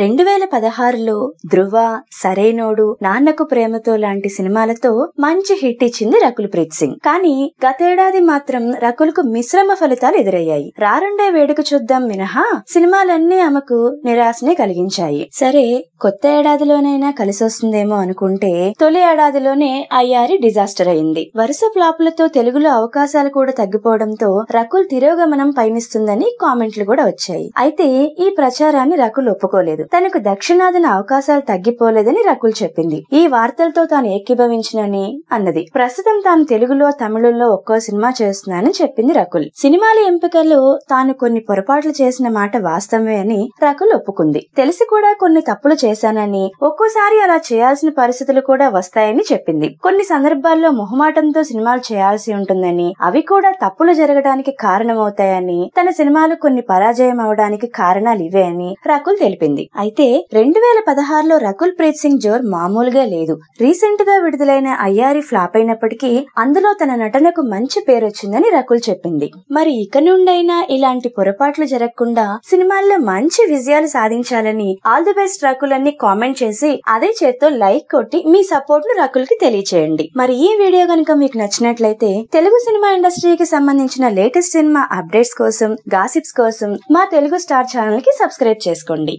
రెండు వేల పదహారులో ధ్రువ సరైనోడు నాన్నకు ప్రేమతో లాంటి సినిమాలతో మంచి హిట్ ఇచ్చింది రకుల్ ప్రీత్ సింగ్ కానీ గతేడాది మాత్రం రకుల్ కు మిశ్రమ ఫలితాలు ఎదురయ్యాయి రారుండే వేడుక చూద్దాం మినహా సినిమాలన్నీ ఆమెకు నిరాశనే కలిగించాయి సరే కొత్త ఏడాదిలోనైనా కలిసొస్తుందేమో అనుకుంటే తొలి ఏడాదిలోనే అయ్యారి డిజాస్టర్ అయింది వరుస ఫ్లాపులతో తెలుగులో అవకాశాలు కూడా తగ్గిపోవడంతో రకుల్ తిరోగమనం పయనిస్తుందని కామెంట్లు కూడా వచ్చాయి అయితే ఈ ప్రచారాన్ని రకుల్ ఒప్పుకోలేదు తనకు దక్షిణాదిన అవకాశాలు తగ్గిపోలేదని రకుల్ చెప్పింది ఈ వార్తలతో తాను ఏకీభవించినని అన్నది ప్రస్తుతం తాను తెలుగులో తమిళంలో ఒక్కో సినిమా చేస్తున్నానని చెప్పింది రకుల్ సినిమాల ఎంపికలో తాను కొన్ని పొరపాట్లు చేసిన మాట వాస్తవమే అని రకుల్ ఒప్పుకుంది తెలిసి కూడా కొన్ని తప్పులు చేశానని ఒక్కోసారి అలా చేయాల్సిన పరిస్థితులు కూడా వస్తాయని చెప్పింది కొన్ని సందర్భాల్లో మొహమాటంతో సినిమాలు చేయాల్సి ఉంటుందని అవి కూడా తప్పులు జరగడానికి కారణమవుతాయని తన సినిమాలు కొన్ని పరాజయం అవడానికి కారణాలు ఇవే అని రకుల్ తెలిపింది అయితే రెండు వేల పదహారులో రకుల్ ప్రీత్ సింగ్ జోర్ మామూలుగా లేదు రీసెంట్ గా విడుదలైన అయ్యారి ఫ్లాప్ అయినప్పటికీ అందులో తన నటనకు మంచి పేరు వచ్చిందని రకుల్ చెప్పింది మరి ఇక నుండైనా ఇలాంటి పొరపాట్లు జరగకుండా సినిమాల్లో మంచి విజయాలు సాధించాలని ఆల్ ది బెస్ట్ రకుల్ అన్ని కామెంట్ చేసి అదే చేత్తో లైక్ కొట్టి మీ సపోర్ట్ ను రకుల్ కి తెలియచేయండి మరి ఈ వీడియో గనుక మీకు నచ్చినట్లయితే తెలుగు సినిమా ఇండస్ట్రీకి సంబంధించిన లేటెస్ట్ సినిమా అప్డేట్స్ కోసం గాసిప్స్ కోసం మా తెలుగు స్టార్ ఛానల్ కి సబ్స్క్రైబ్ చేసుకోండి